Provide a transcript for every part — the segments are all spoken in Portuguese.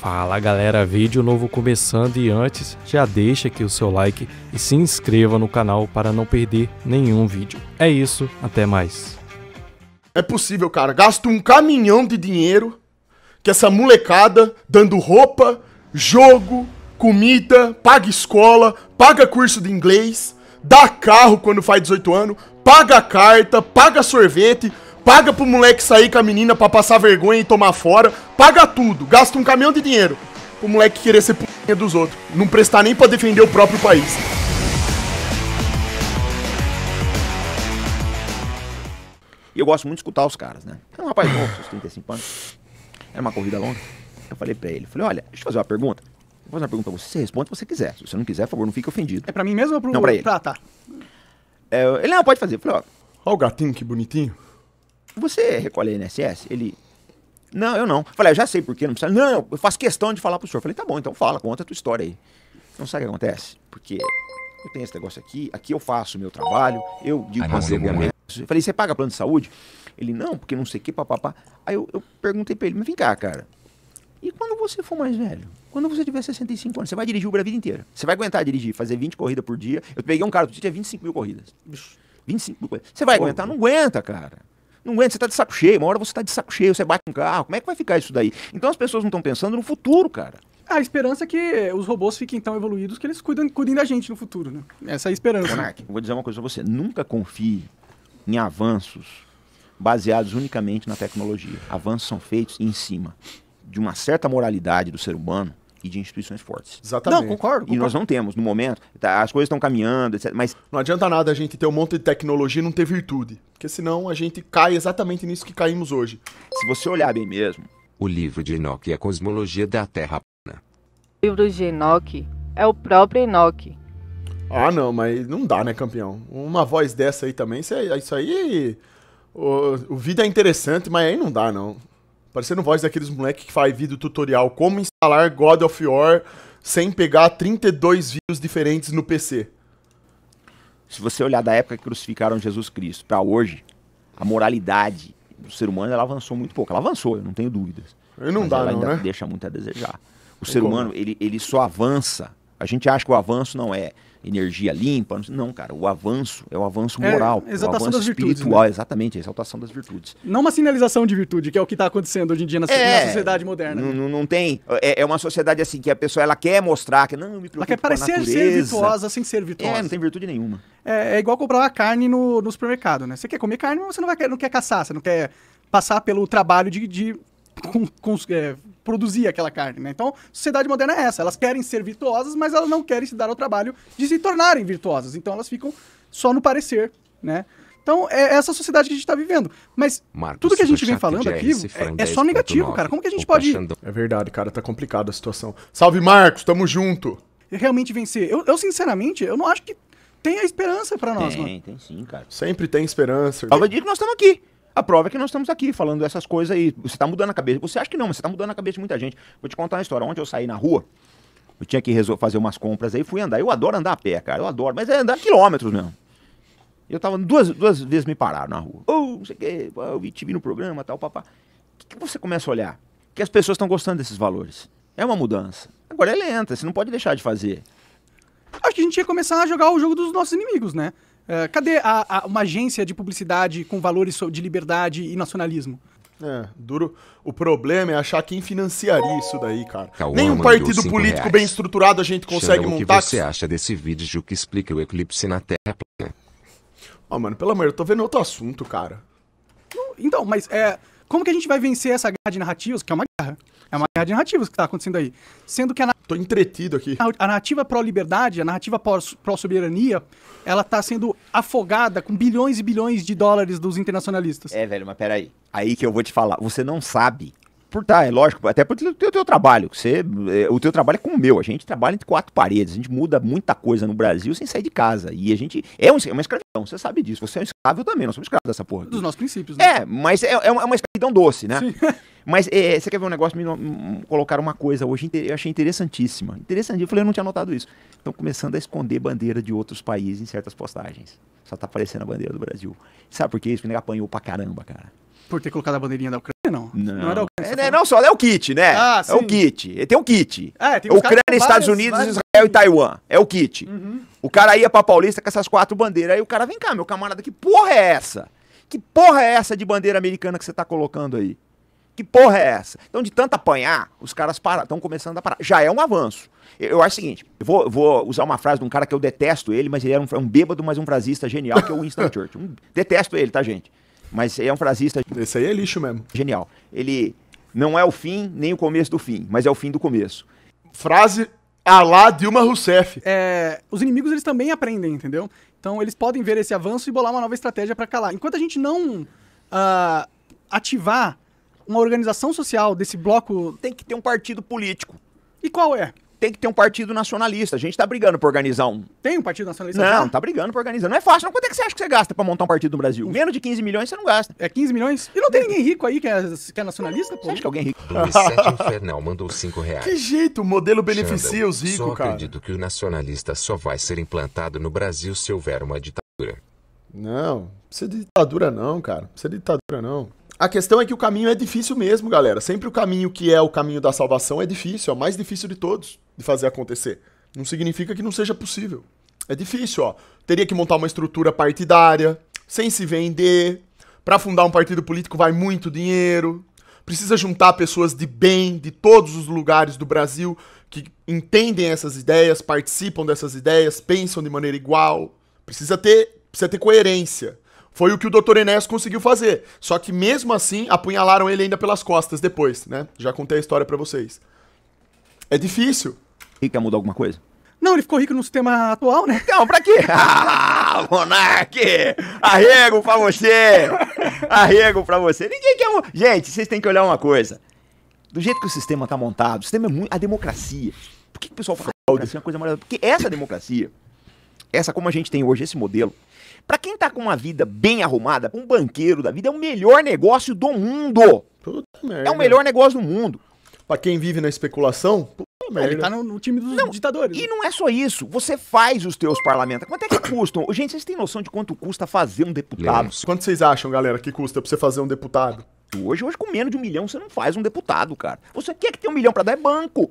Fala galera, vídeo novo começando e antes já deixa aqui o seu like e se inscreva no canal para não perder nenhum vídeo. É isso, até mais. É possível, cara. Gasto um caminhão de dinheiro que essa molecada dando roupa, jogo, comida, paga escola, paga curso de inglês, dá carro quando faz 18 anos, paga carta, paga sorvete, paga pro moleque sair com a menina pra passar vergonha e tomar fora, paga tudo, gasta um caminhão de dinheiro pro moleque querer ser p****** dos outros, não prestar nem pra defender o próprio país. E eu gosto muito de escutar os caras, né? É um rapaz novo, seus 35 anos. Era uma corrida longa. Eu falei pra ele, falei, olha, deixa eu fazer uma pergunta. Vou fazer uma pergunta pra você, você responde se você quiser. Se você não quiser, por favor, não fique ofendido. É pra mim mesmo ou pro... Não, pra ele. Pra, tá, tá. É, ele, não, pode fazer. Eu falei, ó... Ó o gatinho, que bonitinho. Você recolhe a INSS? Ele. Não, eu não. Falei, ah, eu já sei por não precisa. Não, eu faço questão de falar pro senhor. Falei, tá bom, então fala, conta a tua história aí. Não sabe o que acontece? Porque eu tenho esse negócio aqui, aqui eu faço o meu trabalho, eu digo pra você ganha. É. Falei, você paga plano de saúde? Ele, não, porque não sei o que, papapá. Aí eu, eu perguntei pra ele, mas vem cá, cara. E quando você for mais velho? Quando você tiver 65 anos, você vai dirigir o brasil inteiro? Você vai aguentar dirigir, fazer 20 corridas por dia. Eu peguei um cara que tinha 25 mil corridas. 25 mil corridas. Você vai Pô, aguentar? Não aguenta, cara. Não aguenta, você está de saco cheio. Uma hora você está de saco cheio, você bate um carro. Como é que vai ficar isso daí? Então as pessoas não estão pensando no futuro, cara. A esperança é que os robôs fiquem tão evoluídos que eles cuidem, cuidem da gente no futuro, né? Essa é a esperança. Monark, vou dizer uma coisa pra você. Nunca confie em avanços baseados unicamente na tecnologia. Avanços são feitos em cima de uma certa moralidade do ser humano e de instituições fortes. Exatamente. Não, concordo. concordo. E nós não temos no momento. Tá, as coisas estão caminhando, etc. Mas não adianta nada a gente ter um monte de tecnologia e não ter virtude, porque senão a gente cai exatamente nisso que caímos hoje. Se você olhar bem mesmo, o livro de Enoque é a cosmologia da Terra plana. O livro de Enoque é o próprio Enoque. Ah, não, mas não dá, né, campeão? Uma voz dessa aí também, isso aí. Isso aí o, o vídeo é interessante, mas aí não dá, não. Parecendo voz daqueles moleque que faz vídeo tutorial como instalar God of War sem pegar 32 vídeos diferentes no PC. Se você olhar da época que crucificaram Jesus Cristo para hoje, a moralidade do ser humano ela avançou muito pouco. Ela avançou, eu não tenho dúvidas. E não Mas dá, não, né? Deixa muito a desejar. O ser como? humano ele, ele só avança. A gente acha que o avanço não é energia limpa. Não, cara, o avanço é o avanço é, moral, é, exaltação o avanço das virtudes, né? exatamente, a exaltação das virtudes. Não uma sinalização de virtude, que é o que está acontecendo hoje em dia na, é, na sociedade moderna. Não, não tem. É, é, uma sociedade assim que a pessoa ela quer mostrar que não me preocupa Ela quer parecer ser virtuosa sem ser virtuosa. É, não tem virtude nenhuma. É, é, igual comprar uma carne no, no supermercado, né? Você quer comer carne, mas você não, vai, não quer caçar, você não quer passar pelo trabalho de, de com, com, é, produzir aquela carne, né? Então, sociedade moderna é essa. Elas querem ser virtuosas, mas elas não querem se dar ao trabalho de se tornarem virtuosas. Então, elas ficam só no parecer, né? Então, é essa sociedade que a gente está vivendo. Mas Marcos, tudo que a gente vem falando aqui é, é, é, só negativo, cara. Como que a gente pode... É verdade, cara. Tá complicada a situação. Salve, Marcos! Tamo junto! Realmente vencer. Eu, eu sinceramente, eu não acho que tem a esperança para nós, tem, mano. Tem, tem sim, cara. Sempre tem esperança. Prova dia que nós estamos aqui. A prova é que nós estamos aqui falando essas coisas aí. Você está mudando a cabeça. Você acha que não, mas você está mudando a cabeça de muita gente. Vou te contar uma história. Ontem eu saí na rua, eu tinha que fazer umas compras aí, fui andar. Eu adoro andar a pé, cara. Eu adoro, mas é andar quilômetros mesmo. Eu tava duas, duas vezes me pararam na rua. Ou, oh, não sei o quê, oh, eu te vi no programa, tal, papá. O que, que você começa a olhar? Que as pessoas estão gostando desses valores. É uma mudança. Agora é lenta, você não pode deixar de fazer. Acho que a gente ia começar a jogar o jogo dos nossos inimigos, né? É, cadê a, a, uma agência de publicidade com valores de liberdade e nacionalismo? É, duro. O problema é achar quem financiaria isso daí, cara. Calma, Nenhum partido político reais. bem estruturado a gente consegue Chama montar. O que você acha desse vídeo que explica o eclipse na Terra plana? Ó, oh, mano, pelo amor, eu tô vendo outro assunto, cara. Então, mas é. Como que a gente vai vencer essa guerra de narrativas, que é uma guerra? É uma guerra de narrativas que está acontecendo aí. Sendo que a Tô entretido aqui. A narrativa pró-liberdade, a narrativa pró-soberania, ela tá sendo afogada com bilhões e bilhões de dólares dos internacionalistas. É, velho, mas peraí. Aí que eu vou te falar. Você não sabe por tá, é lógico, até por ter o teu trabalho. Você, é, o teu trabalho é como o meu. A gente trabalha entre quatro paredes, a gente muda muita coisa no Brasil sem sair de casa. E a gente é, um, é uma escravidão, você sabe disso. Você é um escravo, também, nós somos escravos dessa porra. Dos nossos princípios, né? É, mas é, é uma é escravidão doce, né? Sim. Mas é, é, você quer ver um negócio? Me, me colocaram uma coisa hoje, eu achei interessantíssima. interessante eu falei, eu não tinha notado isso. Estão começando a esconder bandeira de outros países em certas postagens. Só tá aparecendo a bandeira do Brasil. Sabe por quê? Isso que apanhou pra caramba, cara. Por ter colocado a bandeirinha da Ucrânia não. Não, não é né, não só, é o kit, né? Ah, é o kit. Tem o um kit. É, tem Ucrânia, Estados Unidos, Israel e Taiwan. É o kit. Uhum. O cara ia pra Paulista com essas quatro bandeiras. Aí o cara, vem cá, meu camarada, que porra é essa? Que porra é essa de bandeira americana que você tá colocando aí? Que porra é essa? Então, de tanto apanhar, os caras estão começando a parar. Já é um avanço. Eu, eu acho o seguinte: eu vou, vou, usar uma frase de um cara que eu detesto ele, mas ele era um, é um bêbado, mas um frasista genial, que é o Winston Churchill. Um, detesto ele, tá, gente? mas é um frasista. Esse aí é lixo mesmo. Genial. Ele não é o fim nem o começo do fim, mas é o fim do começo. Frase a lá Dilma Rousseff. É, os inimigos eles também aprendem, entendeu? Então eles podem ver esse avanço e bolar uma nova estratégia para calar. Enquanto a gente não uh, ativar uma organização social desse bloco. Tem que ter um partido político. E qual é? tem que ter um partido nacionalista. A gente tá brigando pra organizar um. Tem um partido nacionalista? Não, já? tá brigando pra organizar. Não é fácil. Não. Quanto é que você acha que você gasta pra montar um partido no Brasil? Hum. Menos de 15 milhões você não gasta. É 15 milhões? E não tem ninguém rico aí que é, que é nacionalista? Pô? Você acha que alguém é rico? Luiz Infernal mandou 5 reais. Que jeito, o modelo beneficia os ricos, cara. Só acredito que o nacionalista só vai ser implantado no Brasil se houver uma ditadura. Não, não precisa de ditadura não, cara. Não precisa de ditadura não. A questão é que o caminho é difícil mesmo, galera. Sempre o caminho que é o caminho da salvação é difícil, é o mais difícil de todos de fazer acontecer. Não significa que não seja possível. É difícil, ó. Teria que montar uma estrutura partidária, sem se vender. Para fundar um partido político vai muito dinheiro. Precisa juntar pessoas de bem de todos os lugares do Brasil que entendem essas ideias, participam dessas ideias, pensam de maneira igual. Precisa ter, precisa ter coerência. Foi o que o Dr. Enéas conseguiu fazer. Só que mesmo assim, apunhalaram ele ainda pelas costas depois, né? Já contei a história para vocês. É difícil. E quer mudar alguma coisa? Não, ele ficou rico no sistema atual, né? Não, pra quê? Ah, monarque! Arrego pra você! Arrego pra você! Ninguém quer. Gente, vocês têm que olhar uma coisa. Do jeito que o sistema tá montado, o sistema é muito. A democracia. Por que, que o pessoal fala que democracia é uma coisa maravilhosa? Porque essa democracia essa como a gente tem hoje, esse modelo, para quem tá com uma vida bem arrumada, um banqueiro da vida é o melhor negócio do mundo. Puta merda. É o melhor negócio do mundo. Pra quem vive na especulação, puta merda. Ele tá no, no time dos não, ditadores. E não é só isso. Você faz os teus parlamentos. Quanto é que custam? Gente, vocês têm noção de quanto custa fazer um deputado? Quanto vocês acham, galera, que custa pra você fazer um deputado? Hoje, hoje, com menos de um milhão, você não faz um deputado, cara. Você quer é que tem um milhão para dar? É banco.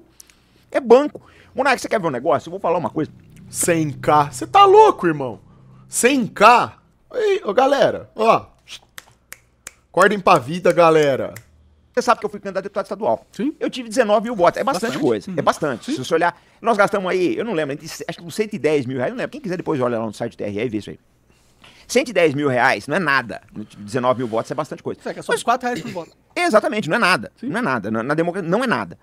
É banco. Monarque, você quer ver um negócio? Eu vou falar uma coisa. 100k. Você tá louco, irmão? 100k? Ei, ô, galera, ó. Acordem pra vida, galera. Você sabe que eu fui candidato a deputado estadual. Sim. Eu tive 19 mil votos. É bastante, bastante. coisa. Hum. É uhum. bastante. Sim. Se você olhar, nós gastamos aí, eu não lembro, acho que uns 110 mil reais, não lembro. Quem quiser depois olha lá no site do TRE e vê isso aí. 110 mil reais não é nada. 19 mil votos é bastante coisa. É, que é só uns 4 reais por voto. Exatamente, não é nada. Sim. Não é nada. Na, na democracia, não é nada.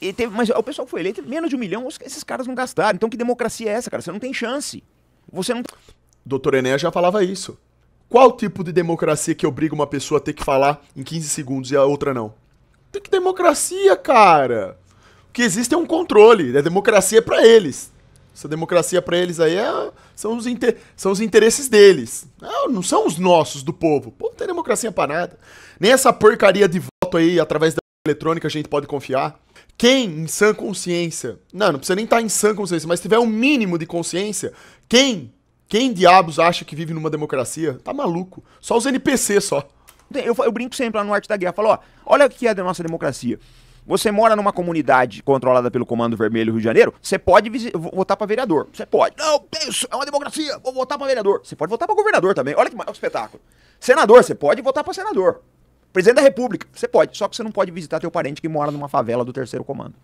E teve, mas o pessoal que foi eleito, menos de um milhão, esses caras não gastaram. Então que democracia é essa, cara? Você não tem chance. Você não. Doutor Enéas já falava isso. Qual tipo de democracia que obriga uma pessoa a ter que falar em 15 segundos e a outra não? Tem que democracia, cara! O que existe é um controle, é democracia é para eles. Essa democracia para eles aí é, são, os inter, são os interesses deles. Não, não são os nossos, do povo. O povo não tem democracia pra nada. Nem essa porcaria de voto aí através da eletrônica a gente pode confiar? Quem em sã consciência? Não, não precisa nem estar tá em sã consciência, mas se tiver um mínimo de consciência, quem? Quem diabos acha que vive numa democracia? Tá maluco. Só os NPC só. Eu, eu brinco sempre lá no Arte da Guerra, falo, ó, olha o que é a nossa democracia. Você mora numa comunidade controlada pelo Comando Vermelho Rio de Janeiro, você pode votar para vereador. Você pode. Não, isso é uma democracia. Vou votar para vereador. Você pode votar para governador também. Olha que, olha que espetáculo. Senador, você pode votar para senador. Presidente da República, você pode, só que você não pode visitar teu parente que mora numa favela do terceiro comando.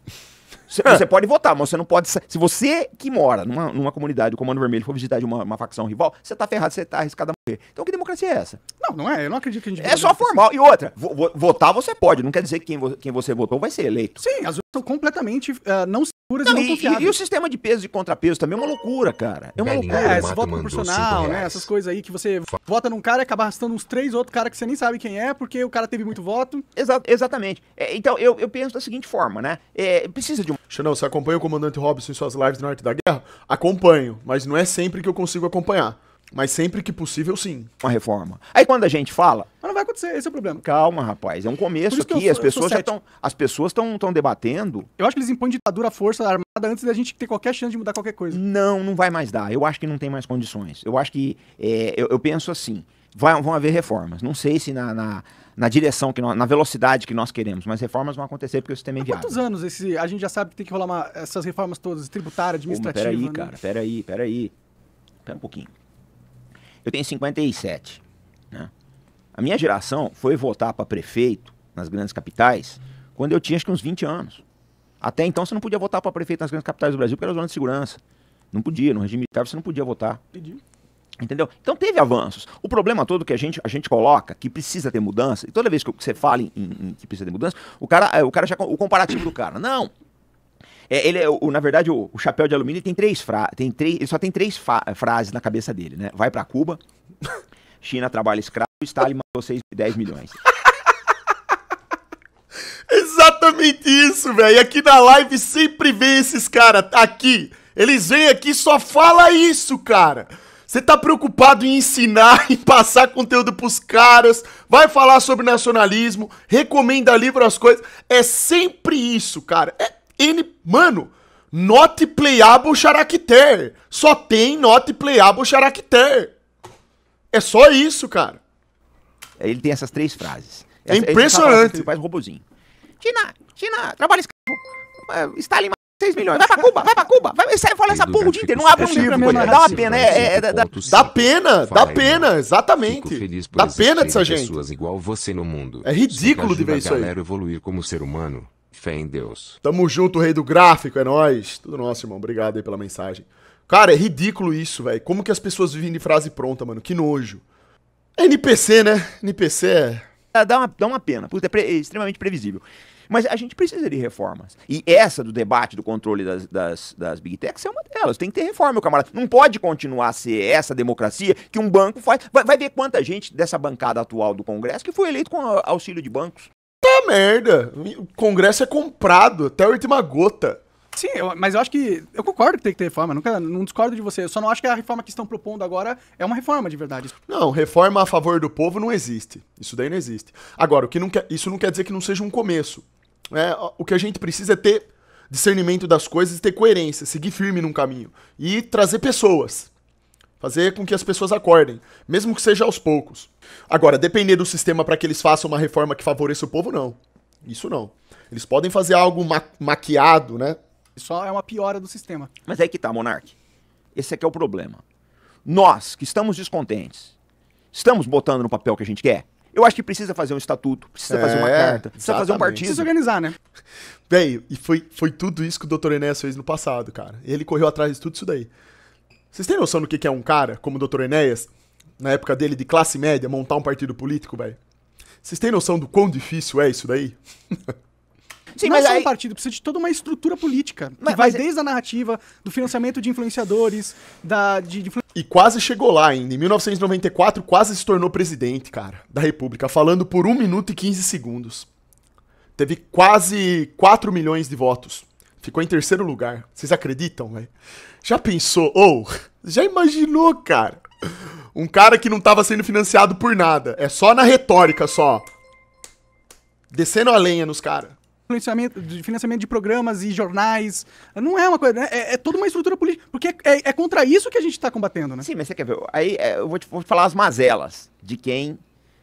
Você, você ah. pode votar, mas você não pode. Se você que mora numa, numa comunidade, o Comando Vermelho, for visitar de uma, uma facção rival, você tá ferrado, você tá arriscado a morrer. Então que democracia é essa? Não, não é. Eu não acredito que a gente. É só formal. E outra, vo, vo, votar você pode. Não quer dizer que quem, vo, quem você votou vai ser eleito. Sim, as urnas são completamente uh, não seguras não, e não confiáveis. E, e, o sistema de peso e contrapeso também é uma loucura, cara. É uma Belinha loucura. É, esse voto proporcional, né? Essas coisas aí que você vota num cara e acaba arrastando uns três outros caras que você nem sabe quem é, porque o cara teve muito voto. Exa exatamente. É, então, eu, eu penso da seguinte forma, né? É, precisa de um. Xanão, você acompanha o comandante Robson em suas lives no Arte da Guerra? Acompanho, mas não é sempre que eu consigo acompanhar. Mas sempre que possível, sim. Uma reforma. Aí quando a gente fala, mas não vai acontecer, esse é o problema. Calma, rapaz, é um começo aqui, sou, as, pessoas estão, as, pessoas estão debatendo. Eu acho que eles impõem ditadura à força armada antes da gente ter qualquer chance de mudar qualquer coisa. Não, não vai mais dar. Eu acho que não tem mais condições. Eu acho que, é, eu, eu penso assim, vai, vão haver reformas. Não sei se na, na na direção, que nós, na velocidade que nós queremos, mas reformas vão acontecer porque o sistema é inviável. quantos anos esse, a gente já sabe que tem que rolar uma, essas reformas todas, tributária, administrativa? Pô, peraí, né? cara, peraí, peraí. Pera um pouquinho. Eu tenho 57. Né? A minha geração foi votar para prefeito nas grandes capitais quando eu tinha acho que uns 20 anos. Até então você não podia votar para prefeito nas grandes capitais do Brasil porque era zona de segurança. Não podia, no regime militar você não podia votar. Entendi. Entendeu? Então teve avanços. O problema todo que a gente, a gente coloca, que precisa ter mudança, e toda vez que você fala em, em, em que precisa ter mudança, o cara, é, o cara já. O comparativo do cara. Não, é, ele é, o, na verdade, o, o, chapéu de alumínio tem três frases. tem três, ele só tem três frases na cabeça dele, né? Vai para Cuba, China trabalha escravo, Stalin mandou 6, 10 milhões. Exatamente isso, velho. Aqui na live sempre vem esses caras aqui. Eles vêm aqui só fala isso, cara. Você tá preocupado em ensinar, em passar conteúdo pros caras, vai falar sobre nacionalismo, recomenda livro as coisas. É sempre isso, cara. É N. Mano, not playable character. Só tem not playable character. É só isso, cara. É, ele tem essas três frases. É impressionante. Ele faz um robozinho. China, China, trabalha escravo. É, Stalin 6 milhões, vai pra Cuba, vai pra Cuba, vai, sai fala essa porra o dia inteiro, não abre um livro dá uma pena, é, é, dá, dá pena, dá pena, exatamente, feliz dá pena dessa gente. Pessoas igual você no mundo. É ridículo de ver isso aí. evoluir como ser humano, fé em Deus. Tamo junto, rei do gráfico, é nóis, tudo nosso, irmão, obrigado aí pela mensagem. Cara, é ridículo isso, velho, como que as pessoas vivem de frase pronta, mano, que nojo. É NPC, né, NPC é-, é... Dá uma, dá uma pena, Puta, é, pre é extremamente previsível. Mas a gente precisa de reformas. E essa do debate do controle das, das, das big techs é uma delas. Tem que ter reforma, meu camarada. Não pode continuar a ser essa democracia que um banco faz. Vai, vai ver quanta gente dessa bancada atual do Congresso que foi eleito com auxílio de bancos. Tá merda! O Congresso é comprado até a última gota. Sim, eu, mas eu acho que. Eu concordo que tem que ter reforma, nunca, não discordo de você. Eu só não acho que a reforma que estão propondo agora é uma reforma de verdade. Não, reforma a favor do povo não existe. Isso daí não existe. Agora, o que não quer, isso não quer dizer que não seja um começo. É, o que a gente precisa é ter discernimento das coisas, ter coerência, seguir firme num caminho e trazer pessoas. Fazer com que as pessoas acordem, mesmo que seja aos poucos. Agora, depender do sistema para que eles façam uma reforma que favoreça o povo, não. Isso não. Eles podem fazer algo ma maquiado, né? Só é uma piora do sistema. Mas aí que tá, Monark. Esse é que é o problema. Nós, que estamos descontentes, estamos botando no papel o que a gente quer? Eu acho que precisa fazer um estatuto, precisa é, fazer uma é, carta, precisa exatamente. fazer um partido. Precisa organizar, né? Velho, e foi, foi tudo isso que o Dr. Enéas fez no passado, cara. Ele correu atrás de tudo isso daí. Vocês têm noção do que é um cara como o Dr. Enéas, na época dele de classe média, montar um partido político, velho? Vocês têm noção do quão difícil é isso daí? Sim, não mas só aí... um partido, precisa de toda uma estrutura política. Mas, que vai mas... É- desde a narrativa, do financiamento de influenciadores, da, de, de... E quase chegou lá ainda. Em 1994, quase se tornou presidente, cara, da República, falando por 1 minuto e 15 segundos. Teve quase 4 milhões de votos. Ficou em terceiro lugar. Vocês acreditam, velho? Já pensou? Ou, oh, já imaginou, cara? Um cara que não tava sendo financiado por nada. É só na retórica, só. Descendo a lenha nos caras financiamento, de financiamento de programas e jornais. Não é uma coisa, né? é, é toda uma estrutura política. Porque é, é, contra isso que a gente está combatendo, né? Sim, mas você quer ver? Aí é, eu vou te, vou falar as mazelas de quem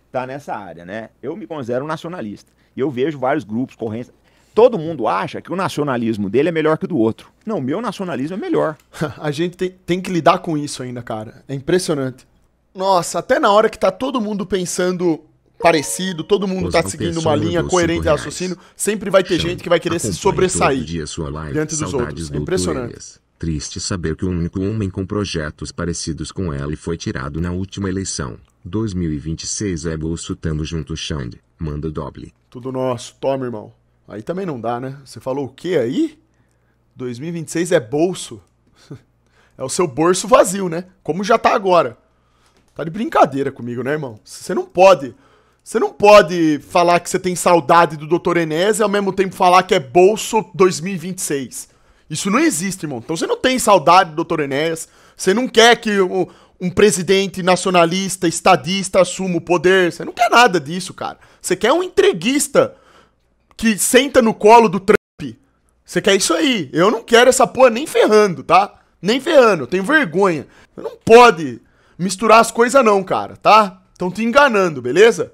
está nessa área, né? Eu me considero um nacionalista. E eu vejo vários grupos, correntes. Todo mundo acha que o nacionalismo dele é melhor que o do outro. Não, o meu nacionalismo é melhor. a gente tem, tem que lidar com isso ainda, cara. É impressionante. Nossa, até na hora que tá todo mundo pensando parecido, todo mundo está seguindo uma linha coerente de raciocínio, sempre vai ter Chame, gente que vai querer se sobressair live, diante dos outros. É impressionante. Do Triste saber que o único homem com projetos parecidos com ele foi tirado na última eleição. 2026 é bolso Bolsonaro junto Xande. Manda doble. Tudo nosso. Toma, irmão. Aí também não dá, né? Você falou o que aí? 2026 é bolso. É o seu bolso vazio, né? Como já tá agora. Tá de brincadeira comigo, né, irmão? Você não pode você não pode falar que você tem saudade do Dr. Enes e ao mesmo tempo falar que é bolso 2026. Isso não existe, irmão. Então você não tem saudade do Dr. Enes, você não quer que um, um presidente nacionalista, estadista assuma o poder, você não quer nada disso, cara. Você quer um entreguista que senta no colo do Trump. Você quer isso aí. Eu não quero essa porra nem ferrando, tá? Nem ferrando, eu tenho vergonha. Você não pode misturar as coisas não, cara, tá? Estão te enganando, beleza?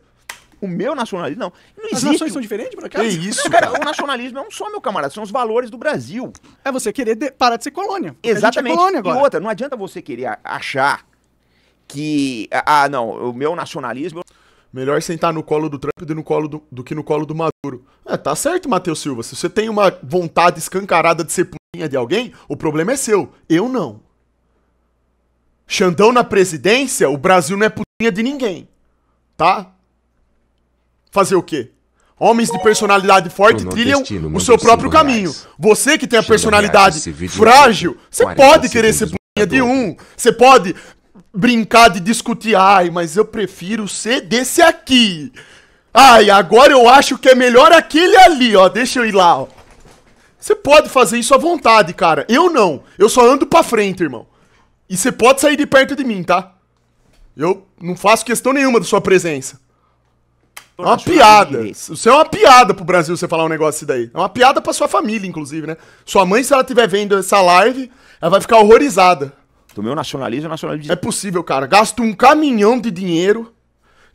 o meu nacionalismo, não. não As existe. nações são diferentes, por acaso? É isso, cara. o nacionalismo é um só, meu camarada. São os valores do Brasil. É você querer de... parar de ser colônia. Exatamente. É colônia agora. E outra, não adianta você querer achar que. Ah, ah, não, o meu nacionalismo. Melhor sentar no colo do Trump do, no colo do, do que no colo do Maduro. É, tá certo, Matheus Silva. Se você tem uma vontade escancarada de ser putinha de alguém, o problema é seu. Eu não. Xandão na presidência, o Brasil não é putinha de ninguém. Tá? fazer o quê? Homens de personalidade forte trilham o seu próprio caminho. Você que tem a personalidade frágil, é você pode querer ser bolinha tá de um. Você pode brincar de discutir. Ai, mas eu prefiro ser desse aqui. Ai, agora eu acho que é melhor aquele ali, ó. Deixa eu ir lá, ó. Você pode fazer isso à vontade, cara. Eu não. Eu só ando pra frente, irmão. E você pode sair de perto de mim, tá? Eu não faço questão nenhuma da sua presença. É uma piada. Isso é uma piada pro Brasil você falar um negócio daí. É uma piada pra sua família, inclusive, né? Sua mãe, se ela estiver vendo essa live, ela vai ficar horrorizada. Do meu nacionalismo é nacionalismo. É possível, cara. Gasto um caminhão de dinheiro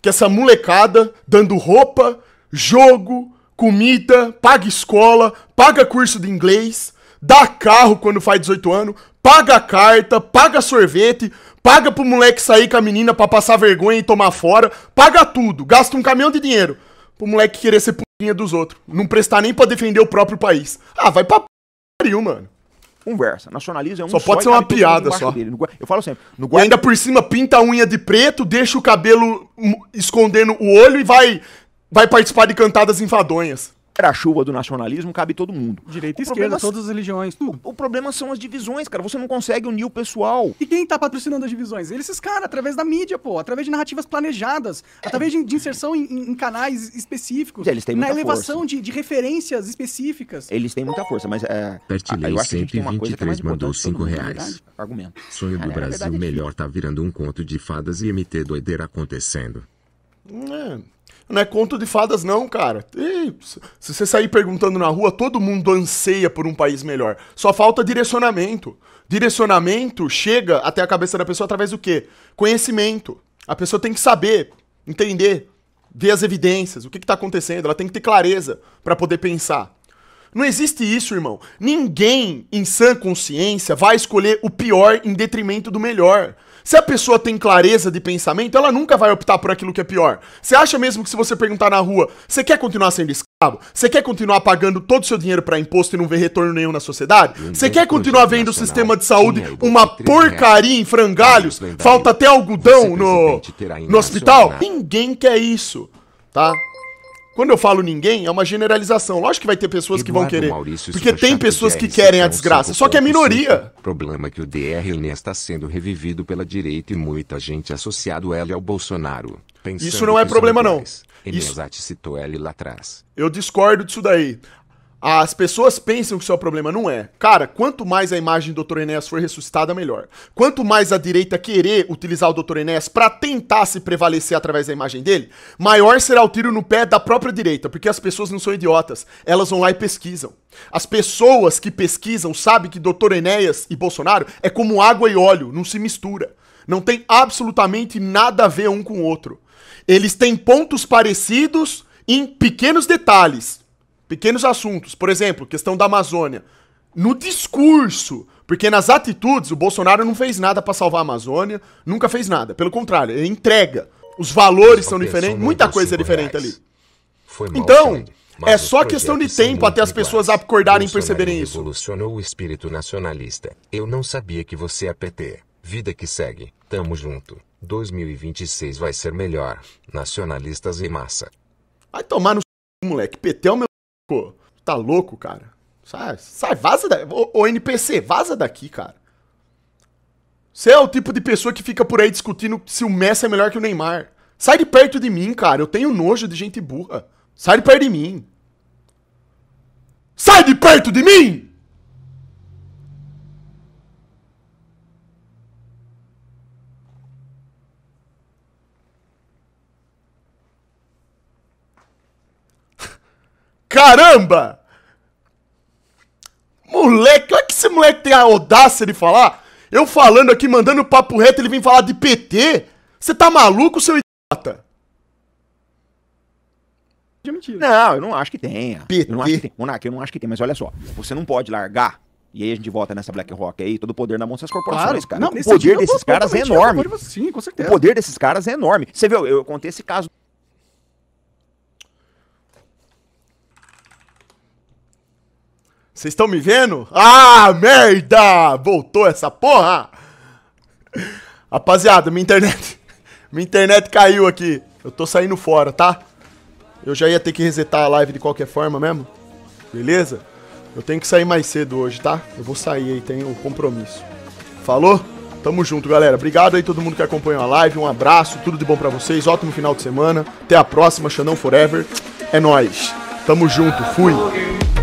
que essa molecada dando roupa, jogo, comida, paga escola, paga curso de inglês, dá carro quando faz 18 anos, paga carta, paga sorvete, paga pro moleque sair com a menina pra passar vergonha e tomar fora, paga tudo, gasta um caminhão de dinheiro pro moleque querer ser putinha dos outros, não prestar nem pra defender o próprio país. Ah, vai pra pariu, mano. Conversa, nacionalismo é um Só pode só ser uma piada só. Dele. Eu falo sempre, no guarda... E ainda por cima pinta a unha de preto, deixa o cabelo escondendo o olho e vai vai participar de cantadas enfadonhas para-chuva do nacionalismo cabe todo mundo. Direita e esquerda, todas as religiões, tudo. O, problema são as divisões, cara. Você não consegue unir o pessoal. E quem tá patrocinando as divisões? Eles, esses caras, através da mídia, pô, através de narrativas planejadas, é. através de, de inserção em, em, canais específicos. Eles têm muita Na elevação de, de, referências específicas. Eles têm muita força, mas é. Pertilei, 123 é mandou 5 reais. Argumento. Sonho do é, é Brasil é melhor tá virando um conto de fadas e MT doideira acontecendo. É. Não é conto de fadas, não, cara. E, se você sair perguntando na rua, todo mundo anseia por um país melhor. Só falta direcionamento. Direcionamento chega até a cabeça da pessoa através do quê? Conhecimento. A pessoa tem que saber, entender, ver as evidências, o que está acontecendo. Ela tem que ter clareza para poder pensar. Não existe isso, irmão. Ninguém em sã consciência vai escolher o pior em detrimento do melhor. Se a pessoa tem clareza de pensamento, ela nunca vai optar por aquilo que é pior. Você acha mesmo que se você perguntar na rua, você quer continuar sendo escravo? Você quer continuar pagando todo o seu dinheiro para imposto e não ver retorno nenhum na sociedade? Você quer continuar vendo o sistema de saúde é uma porcaria em frangalhos? Falta até algodão no, no hospital? Ninguém quer isso, tá? Quando eu falo ninguém, é uma generalização. Lógico que vai ter pessoas Eduardo que vão querer. Maurício porque tem pessoas DR que querem a então, desgraça, só que é minoria. problema é que o DR DRN está sendo revivido pela direita e muita gente associado ele ao é Bolsonaro. Isso não é, é problema, não. Ele Isso... citou ele lá atrás. Eu discordo disso daí. As pessoas pensam que isso é o problema, não é. Cara, quanto mais a imagem do Dr. Enéas for ressuscitada, melhor. Quanto mais a direita querer utilizar o Dr. Enéas para tentar se prevalecer através da imagem dele, maior será o tiro no pé da própria direita, porque as pessoas não são idiotas, elas vão lá e pesquisam. As pessoas que pesquisam sabem que Dr. Enéas e Bolsonaro é como água e óleo, não se mistura. Não tem absolutamente nada a ver um com o outro. Eles têm pontos parecidos em pequenos detalhes, pequenos assuntos, por exemplo, questão da Amazônia. No discurso, porque nas atitudes o Bolsonaro não fez nada para salvar a Amazônia, nunca fez nada. Pelo contrário, ele entrega. Os valores são diferentes, muita coisa é diferente ali. Foi mal, então, é só questão de tempo até as pessoas acordarem e perceberem isso. Revolucionou o espírito nacionalista. Eu não sabia que você é PT. Vida que segue. Tamo junto. 2026 vai ser melhor. Nacionalistas em massa. Vai tomar no moleque. PT é o meu Pô, tá louco, cara? Sai, sai, vaza daqui. Ô, ô NPC, vaza daqui, cara. Você é o tipo de pessoa que fica por aí discutindo se o Messi é melhor que o Neymar. Sai de perto de mim, cara. Eu tenho nojo de gente burra. Sai de perto de mim. Sai de perto de mim! Caramba! Moleque, olha que esse moleque tem a audácia de falar. Eu falando aqui, mandando papo reto, ele vem falar de PT. Você tá maluco, seu idiota? De mentira. Não, eu não acho que tenha. PT. Eu não acho que tem. Monarca, eu não acho que tem, mas olha só. Você não pode largar e aí a gente volta nessa BlackRock aí, todo o poder na mão dessas corporações, claro. cara. Não, o poder tipo desses caras é enorme. Sim, com certeza. O poder desses caras é enorme. Você viu, eu contei esse caso Vocês estão me vendo? Ah, merda! Voltou essa porra! Rapaziada, minha internet. Minha internet caiu aqui. Eu tô saindo fora, tá? Eu já ia ter que resetar a live de qualquer forma mesmo. Beleza? Eu tenho que sair mais cedo hoje, tá? Eu vou sair aí, tenho um compromisso. Falou? Tamo junto, galera. Obrigado aí todo mundo que acompanhou a live. Um abraço, tudo de bom para vocês. Ótimo final de semana. Até a próxima, Xandão Forever. É nós. Tamo junto. Fui.